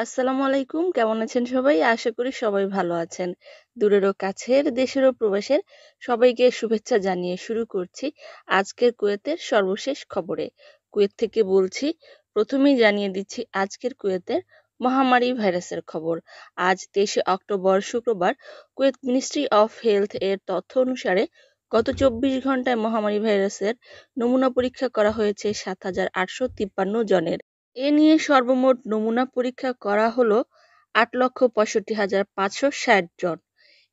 আসসালামু আলাইকুম কেমন আছেন সবাই আশা করি সবাই ভালো আছেন দূরেরও কাছের দেশেরও প্রবাসের সবাইকে শুভেচ্ছা জানিয়ে শুরু করছি আজকের কুয়েতের সর্বশেষ খবরে কুয়েত থেকে বলছি প্রথমেই জানিয়ে দিচ্ছি আজকের কুয়েতের মহামারী ভাইরাসের খবর আজ তেইশে অক্টোবর শুক্রবার কুয়েত মিনিস্ট্রি অফ হেলথ এর তথ্য অনুসারে গত চব্বিশ ঘন্টায় মহামারী ভাইরাসের নমুনা পরীক্ষা করা হয়েছে সাত হাজার আটশো তিপ্পান্ন জনের এ নিয়ে সর্বমোট নমুনা পরীক্ষা করা হলো আট লক্ষ পঁয়ষট্টি হাজার পাঁচশো ষাট জন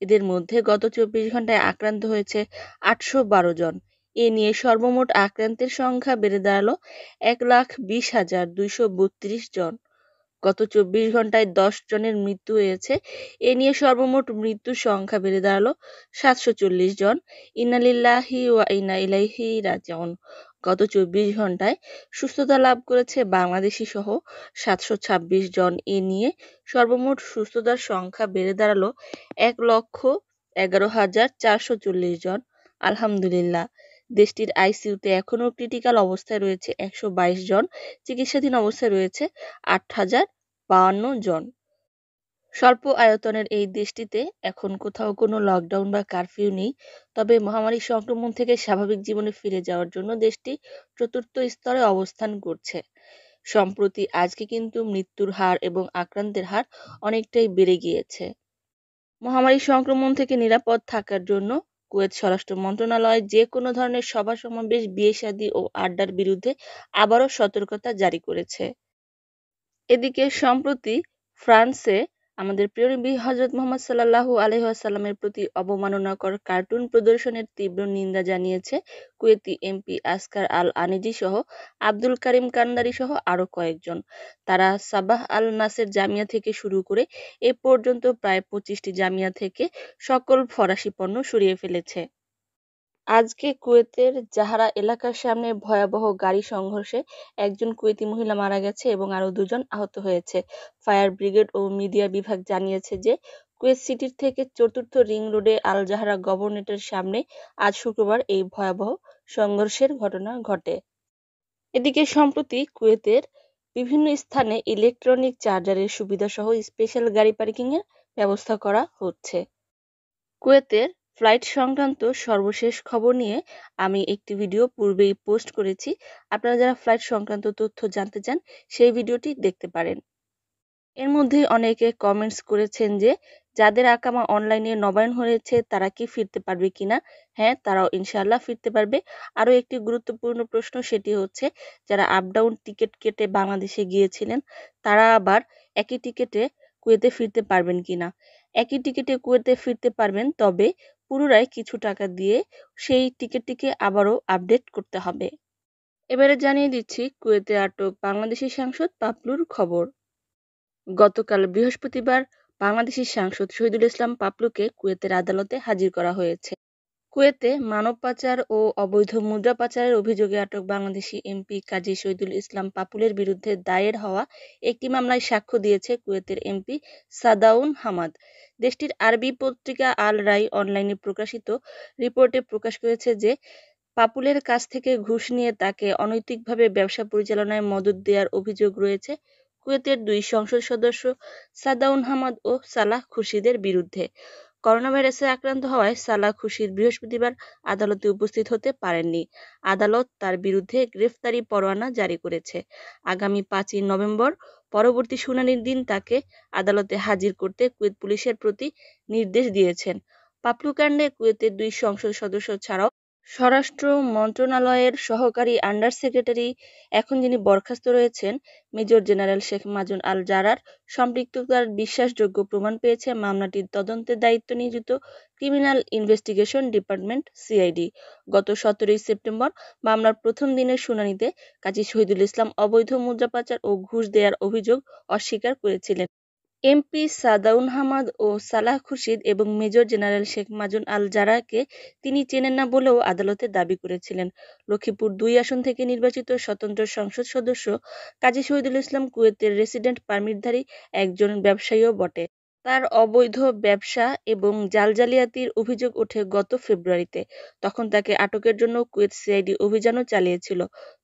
এদের মধ্যে গত চব্বিশ ঘন্টায় আক্রান্ত হয়েছে আটশো বারো জন এ নিয়ে সর্বমোট আক্রান্তের সংখ্যা বেড়ে দাঁড়ালো এক লাখ বিশ হাজার দুইশো বত্রিশ জন গত চব্বিশ ঘন্টায় দশ জনের মৃত্যু হয়েছে এ নিয়ে সর্বমোট মৃত্যুর সংখ্যা বেড়ে দাঁড়ালো সাতশো চল্লিশ জন ইনালিল্লাহি ওয়া ইনা ইলাইহি রাজিউন গত চব্বিশ ঘন্টায় সুস্থতা লাভ করেছে বাংলাদেশি সহ সাতশো ছাব্বিশ জন এ নিয়ে সর্বমোট সুস্থতার সংখ্যা বেড়ে দাঁড়ালো এক লক্ষ এগারো হাজার চারশো চল্লিশ জন আলহামদুলিল্লাহ দেশটির আইসিউতে এখনও ক্রিটিক্যাল অবস্থায় রয়েছে একশো বাইশ জন চিকিৎসাধীন অবস্থায় রয়েছে আট হাজার বাহান্ন জন স্বল্প আয়তনের এই দেশটিতে এখন কোথাও কোনো লকডাউন বা কারফিউ নেই তবে মহামারী সংক্রমণ থেকে স্বাভাবিক জীবনে ফিরে যাওয়ার জন্য দেশটি চতুর্থ স্তরে অবস্থান করছে সম্প্রতি আজকে কিন্তু মৃত্যুর হার এবং আক্রান্তের হার অনেকটাই বেড়ে গিয়েছে মহামারী সংক্রমণ থেকে নিরাপদ থাকার জন্য কুয়েত স্বরাষ্ট্র মন্ত্রণালয় যে কোনো ধরনের সভা সমাবেশ বিয়ে শাদী ও আড্ডার বিরুদ্ধে আবারও সতর্কতা জারি করেছে এদিকে সম্প্রতি ফ্রান্সে আমাদের প্রিয় নবী হজরত মোহাম্মদ সাল্লাহু আলহামের প্রতি অবমাননাকর কার্টুন প্রদর্শনের তীব্র নিন্দা জানিয়েছে Kuwaiti MP Askar Al Anizi সহ আব্দুল করিম কান্দারি সহ আরও কয়েকজন তারা সাবাহ আল নাসের জামিয়া থেকে শুরু করে এ পর্যন্ত প্রায় পঁচিশটি জামিয়া থেকে সকল ফরাসি পণ্য সরিয়ে ফেলেছে আজকে কুয়েতের জাহারা এলাকার সামনে ভয়াবহ গাড়ি সংঘর্ষে একজন কুয়েতি মহিলা মারা গেছে এবং আরও দুজন আহত হয়েছে ফায়ার ব্রিগেড ও মিডিয়া বিভাগ জানিয়েছে যে কুয়েত সিটির থেকে চতুর্থ রিং রোডে আল জাহারা গভর্নেটের সামনে আজ শুক্রবার এই ভয়াবহ সংঘর্ষের ঘটনা ঘটে এদিকে সম্প্রতি কুয়েতের বিভিন্ন স্থানে ইলেকট্রনিক চার্জারের সুবিধাসহ স্পেশাল গাড়ি পার্কিংয়ের ব্যবস্থা করা হচ্ছে কুয়েতের ফ্লাইট সংক্রান্ত সর্বশেষ খবর নিয়ে আমি একটি ভিডিও পূর্বেই পোস্ট করেছি আপনারা যারা ফ্লাইট সংক্রান্ত তথ্য জানতে চান সেই ভিডিওটি দেখতে পারেন এর মধ্যে অনেকে কমেন্টস করেছেন যে যাদের আকামা অনলাইনে নবায়ন হয়েছে তারা কি ফিরতে পারবে কিনা হ্যাঁ তারাও ইনশাআল্লাহ ফিরতে পারবে আরও একটি গুরুত্বপূর্ণ প্রশ্ন সেটি হচ্ছে যারা আপ ডাউন টিকিট কেটে বাংলাদেশে গিয়েছিলেন তারা আবার একই টিকিটে কুয়েতে ফিরতে পারবেন কিনা একই টিকিটে কুয়েতে ফিরতে পারবেন তবে পুনরায় কিছু টাকা দিয়ে সেই টিকিটটিকে আবারও আপডেট করতে হবে এবারে জানিয়ে দিচ্ছি কুয়েতে আটক বাংলাদেশি সাংসদ পাপলুর খবর গতকাল বৃহস্পতিবার বাংলাদেশি সাংসদ শহীদুল ইসলাম পাপলুকে কুয়েতের আদালতে হাজির করা হয়েছে কুয়েতে মানব পাচার ও অবৈধ মুদ্রা পাচারের অভিযোগে আটক বাংলাদেশি এমপি কাজী শহীদুল ইসলাম পাপুলের বিরুদ্ধে দায়ের হওয়া একটি মামলায় সাক্ষ্য দিয়েছে কুয়েতের এমপি সাদাউন হামাদ দেশটির আরবি পত্রিকা আল রাই অনলাইনে প্রকাশিত রিপোর্টে প্রকাশ করেছে যে পাপুলের কাছ থেকে ঘুষ নিয়ে তাকে অনৈতিকভাবে ব্যবসা পরিচালনায় মদত দেওয়ার অভিযোগ রয়েছে কুয়েতের দুই সংসদ সদস্য সাদাউন হামাদ ও সালাহ খুরশিদের বিরুদ্ধে করোনা ভাইরাসে আক্রান্ত হওয়ায় সালা খুশির বৃহস্পতিবার আদালতে উপস্থিত হতে পারেননি আদালত তার বিরুদ্ধে গ্রেফতারি পরোয়ানা জারি করেছে আগামী পাঁচই নভেম্বর পরবর্তী শুনানির দিন তাকে আদালতে হাজির করতে কুয়েত পুলিশের প্রতি নির্দেশ দিয়েছেন পাপলু কাণ্ডে কুয়েতের দুই সংসদ সদস্য ছাড়াও স্বরাষ্ট্র মন্ত্রণালয়ের সহকারী আন্ডার সেক্রেটারি এখন যিনি বরখাস্ত রয়েছেন major general Sheikh Mazen Al জারার সম্পৃক্ততার বিশ্বাসযোগ্য প্রমাণ পেয়েছে মামলাটির তদন্তের দায়িত্ব নিয়োজিত ক্রিমিনাল ইনভেস্টিগেশন ডিপার্টমেন্ট সিআইডি গত সতেরোই সেপ্টেম্বর মামলার প্রথম দিনের শুনানিতে কাজী শহীদুল ইসলাম অবৈধ মুদ্রা পাচার ও ঘুষ দেওয়ার অভিযোগ অস্বীকার করেছিলেন এমপি সাদাউন হামাদ ও সালাহ খুরশিদ এবং major general Sheikh Mazen Al জারাকে তিনি চেনেন না বলেও আদালতে দাবি করেছিলেন লক্ষ্মীপুর দুই আসন থেকে নির্বাচিত স্বতন্ত্র সংসদ সদস্য কাজী শহীদুল ইসলাম কুয়েতের রেসিডেন্ট পারমিটধারী একজন ব্যবসায়ীও বটে তার অবৈধ ব্যবসা এবং জাল জালিয়াতির অভিযোগ ওঠে গত ফেব্রুয়ারিতে তখন তাকে আটকের জন্য কুয়েত সিআইডি অভিযানও চালিয়েছিল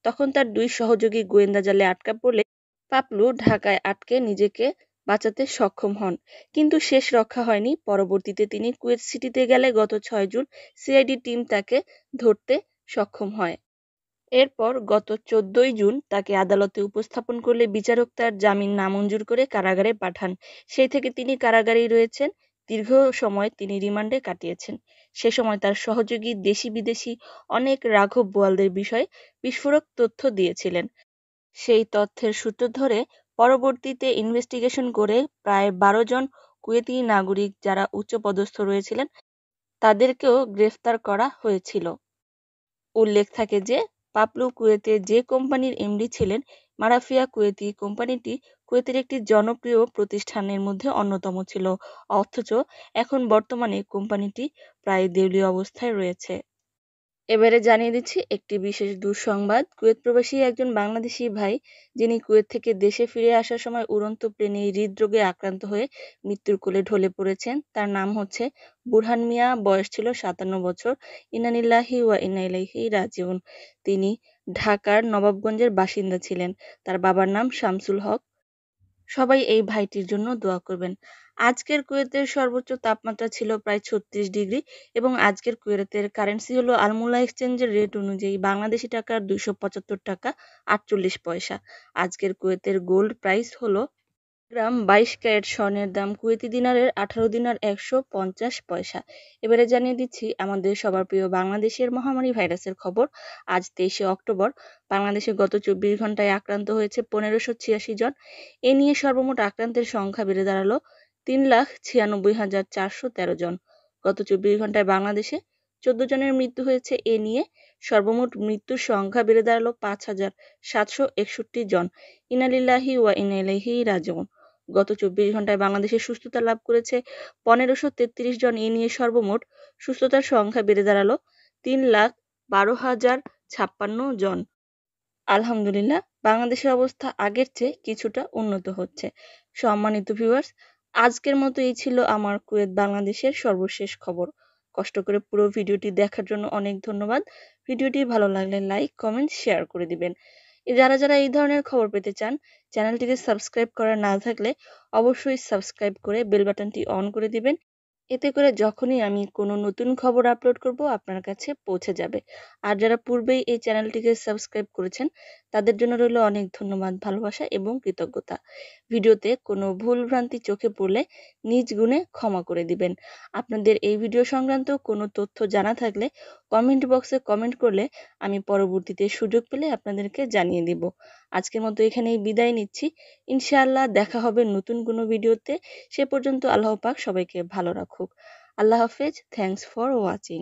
তখন তার দুই সহযোগী গোয়েন্দা জালে আটকা পড়লে পাপলু ঢাকায় আটকে নিজেকে বাঁচাতে সক্ষম হন কিন্তু শেষ রক্ষা হয়নি পরবর্তীতে তিনি কুয়েত সিটিতে গেলে গত ছয় জুন সিআইডি টিম তাকে ধরতে সক্ষম হয় এরপর গত চোদ্দই জুন তাকে আদালতে উপস্থাপন করলে বিচারক তার জামিন নামঞ্জুর করে কারাগারে পাঠান সেই থেকে তিনি কারাগারেই রয়েছেন দীর্ঘ সময় তিনি রিমান্ডে কাটিয়েছেন সে সময় তার সহযোগী দেশি বিদেশি অনেক রাঘব বোয়ালদের বিষয়ে বিস্ফোরক তথ্য দিয়েছিলেন সেই তথ্যের সূত্র ধরে পরবর্তীতে ইনভেস্টিগেশন করে প্রায় বারো জন কুয়েতি নাগরিক যারা উচ্চপদস্থ রয়েছিলেন তাদেরকেও গ্রেফতার করা হয়েছিল উল্লেখ থাকে যে পাপলু কুয়েতে যে কোম্পানির এমডি ছিলেন মারাফিয়া কুয়েতি কোম্পানিটি কুয়েতের একটি জনপ্রিয় প্রতিষ্ঠানের মধ্যে অন্যতম ছিল অথচ এখন বর্তমানে কোম্পানিটি প্রায় দেউলীয় অবস্থায় রয়েছে এবারে জানিয়ে দিচ্ছি একটি বিশেষ দুঃসংবাদ কুয়েত প্রবাসী একজন বাংলাদেশি ভাই যিনি কুয়েত থেকে দেশে ফিরে আসার সময় উড়ন্ত প্লেনে হৃদরোগে আক্রান্ত হয়ে মৃত্যুর কোলে ঢলে পড়েছেন তার নাম হচ্ছে বুরহান মিয়া বয়স ছিল সাতান্ন বছর ইনানিল্লাহি ওয়া ইনাইলাহি রাজিউন তিনি ঢাকার নবাবগঞ্জের বাসিন্দা ছিলেন তার বাবার নাম শামসুল হক সবাই এই ভাইটির জন্য দোয়া করবেন আজকের কুয়েতের সর্বোচ্চ তাপমাত্রা ছিল প্রায় ছত্রিশ ডিগ্রি এবং আজকের কুয়েতের কারেন্সি হলো আলমোলা এক্সচেঞ্জের রেট অনুযায়ী বাংলাদেশি টাকার দুইশো পঁচাত্তর টাকা আটচল্লিশ পয়সা আজকের কুয়েতের গোল্ড প্রাইস হলো গ্রাম বাইশ ক্যারেট স্বর্ণের দাম কুয়েতি দিনারের আঠারো দিনার একশো পঞ্চাশ পয়সা এবারে জানিয়ে দিচ্ছি আমাদের সবার প্রিয় বাংলাদেশের মহামারী ভাইরাসের খবর আজ তেইশে অক্টোবর বাংলাদেশে গত চব্বিশ ঘন্টায় আক্রান্ত হয়েছে পনেরোশো ছিয়াশি জন এ নিয়ে সর্বমোট আক্রান্তের সংখ্যা বেড়ে দাঁড়ালো তিন লাখ ছিয়ানব্বই হাজার চারশো তেরো জন গত চব্বিশ ঘন্টায় বাংলাদেশে চোদ্দ জনের মৃত্যু হয়েছে এ নিয়ে সর্বমোট মৃত্যুর সংখ্যা বেড়ে দাঁড়ালো পাঁচ হাজার সাতশো একষট্টি জন ইনালিল্লাহি ওয়া ইনাইলাহি রাজিউন গত চব্বিশ ঘন্টায় বাংলাদেশে সুস্থতা লাভ করেছে পনেরোশো তেত্রিশ জন এ নিয়ে সর্বমোট সুস্থতার সংখ্যা বেড়ে দাঁড়ালো তিন লাখ বারো হাজার ছাপ্পান্ন জন আলহামদুলিল্লাহ বাংলাদেশের অবস্থা আগের চেয়ে কিছুটা উন্নত হচ্ছে সম্মানিত ভিউয়ার্স আজকের মতো এই ছিল আমার কুয়েত বাংলাদেশের সর্বশেষ খবর কষ্ট করে পুরো ভিডিওটি দেখার জন্য অনেক ধন্যবাদ ভিডিওটি ভালো লাগলে লাইক কমেন্ট শেয়ার করে দিবেন যারা যারা এই ধরনের খবর পেতে চান চ্যানেলটিকে সাবস্ক্রাইব করা না থাকলে অবশ্যই সাবস্ক্রাইব করে বেল বাটনটি অন করে দিবেন এতে করে যখনই আমি কোনো নতুন খবর আপলোড করব আপনার কাছে পৌঁছে যাবে আর যারা পূর্বেই এই চ্যানেলটিকে সাবস্ক্রাইব করেছেন তাদের জন্য রইল অনেক ধন্যবাদ ভালোবাসা এবং কৃতজ্ঞতা ভিডিওতে কোনো ভুল ভ্রান্তি চোখে পড়লে নিজ গুণে ক্ষমা করে দিবেন আপনাদের এই ভিডিও সংক্রান্ত কোনো তথ্য জানা থাকলে কমেন্ট বক্সে কমেন্ট করলে আমি পরবর্তীতে সুযোগ পেলে আপনাদেরকে জানিয়ে দেব আজকের মতো এখানেই বিদায় নিচ্ছি ইনশাআল্লাহ দেখা হবে নতুন কোনো ভিডিওতে সে পর্যন্ত আল্লাহ পাক সবাইকে ভালো রাখুক আল্লাহ হাফেজ থ্যাংকস ফর ওয়াচিং